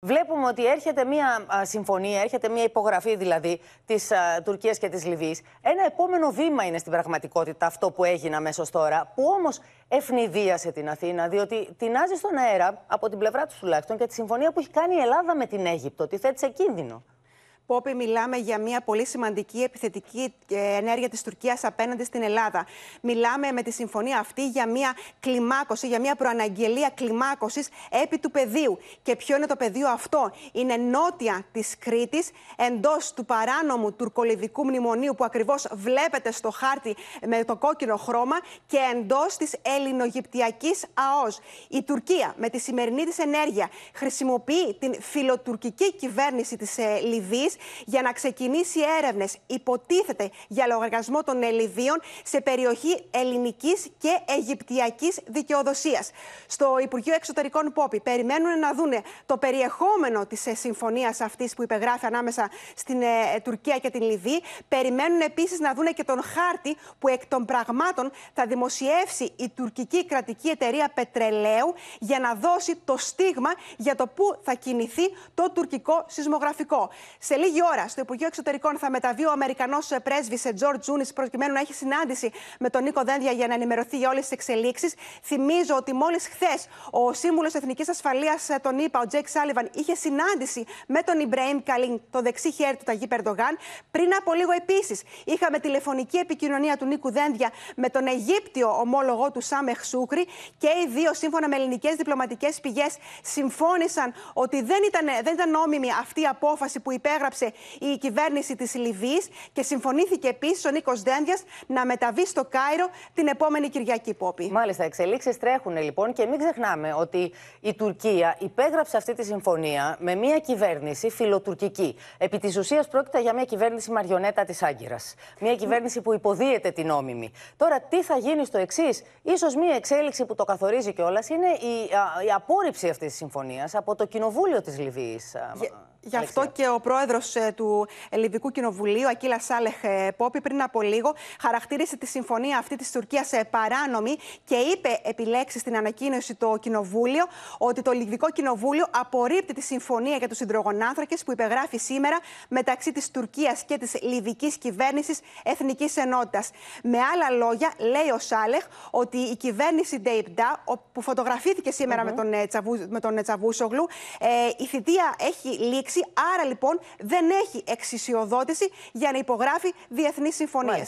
Βλέπουμε ότι έρχεται μια συμφωνία, έρχεται μια υπογραφή δηλαδή της Τουρκίας και της Λιβύης. Ένα επόμενο βήμα είναι στην πραγματικότητα αυτό που έγινε αμέσως τώρα, που όμως ευνηδίασε την Αθήνα, διότι τεινάζει στον αέρα, από την πλευρά τους τουλάχιστον, και τη συμφωνία που έχει κάνει η Ελλάδα με την Αίγυπτο. Τη θέτει σε κίνδυνο. Πόπι, μιλάμε για μια πολύ σημαντική επιθετική ε, ενέργεια της Τουρκίας απέναντι στην Ελλάδα. Μιλάμε με τη συμφωνία αυτή για μια κλιμάκωση, για μια προαναγγελία κλιμάκωσης επί του πεδίου. Και ποιο είναι το πεδίο αυτό, Είναι νότια της Κρήτης, εντός του παράνομου τουρκολιβικού μνημονίου που ακριβώς βλέπετε στο χάρτη με το κόκκινο χρώμα και εντός της ελληνογυπτιακής ΑΟΣ. Η Τουρκία με τη σημερινή της ενέργεια χρησιμοποιεί την φιλοτουρκική κυβέρνηση της ε, Λιβύης για να ξεκινήσει έρευνες, υποτίθεται για λογαριασμό των Ελληνίων σε περιοχή ελληνικής και αιγυπτιακής δικαιοδοσίας. Στο Υπουργείο Εξωτερικών Πόπη περιμένουν να δούνε το περιεχόμενο της ε, συμφωνίας αυτής που υπεγράφει ανάμεσα στην ε, Τουρκία και την Λιβύη. Περιμένουν επίσης να δούνε και τον χάρτη που εκ των πραγμάτων θα δημοσιεύσει η τουρκική κρατική εταιρεία πετρελαίου για να δώσει το στίγμα για το πού θα κινηθεί το τουρκικό σεισμογραφικό λίγη ώρα στο Υπουργείο Εξωτερικών θα μεταβεί ο Αμερικανός πρέσβης Τζορτ ε, Τζούνη προκειμένου να έχει συνάντηση με τον Νίκο Δένδια για να ενημερωθεί για όλες τις εξελίξεις. Θυμίζω ότι μόλις χθες ο σύμβουλος Εθνικής Ασφαλείας, ε, τον είπα, ο Τζέικ Σάλιβαν, είχε συνάντηση με τον Ιμπραήμ Καλίν, το δεξί χέρι του Ταγί Περντογάν. Πριν από λίγο επίσης είχαμε τηλεφωνική επικοινωνία του Νίκου Δένδια με τον Αιγύπτιο ομόλογο του Σάμεχ Σούκρι. και οι δύο σύμφωνα με ελληνικές διπλωματικές πηγές συμφώνησαν ότι δεν ήταν, δεν ήταν νόμιμη αυτή η απόφαση που υπέγραψε η κυβέρνηση της Λιβύης και συμφωνήθηκε επίσης ο Νίκος Δένδιας να μεταβεί στο Κάιρο την επόμενη Κυριακή Πόπη. Μάλιστα, εξελίξεις τρέχουν λοιπόν και μην ξεχνάμε ότι η Τουρκία υπέγραψε αυτή τη συμφωνία με μια κυβέρνηση φιλοτουρκική. Επί της ουσίας πρόκειται για μια κυβέρνηση μαριονέτα της Άγκυρας. Μια κυβέρνηση που υποδίεται την νόμιμη. Τώρα, τι θα γίνει στο εξής, ίσως μια εξέλιξη που το καθορίζει κιόλας είναι η, η απόρριψη αυτής της συμφωνίας από το Κοινοβούλιο της Λιβύης. Γι' αυτό και ο πρόεδρος ε, του Λιβυκού Κοινοβουλίου, Ακύλα Σάλεχ ε, Πόπη, πριν από λίγο, χαρακτήρισε τη συμφωνία αυτή της Τουρκίας ε, παράνομη και είπε επιλέξεις στην ανακοίνωση το Κοινοβούλιο ότι το Λιβικό Κοινοβούλιο απορρίπτει τη συμφωνία για τους συντρογονάνθρακε που υπεγράφει σήμερα μεταξύ της Τουρκίας και της Λιβικής κυβέρνησης Εθνικής Ενότητας. Με άλλα λόγια, λέει ο Σάλεχ ότι η κυβέρνηση Ντέιπντα, που φωτογραφήθηκε με τον, με Τσαβούσογλου, η θητεία έχει λήξει, άρα λοιπόν δεν δεν έχει εξισιοδότηση για να υπογράφει διεθνείς συμφωνίες.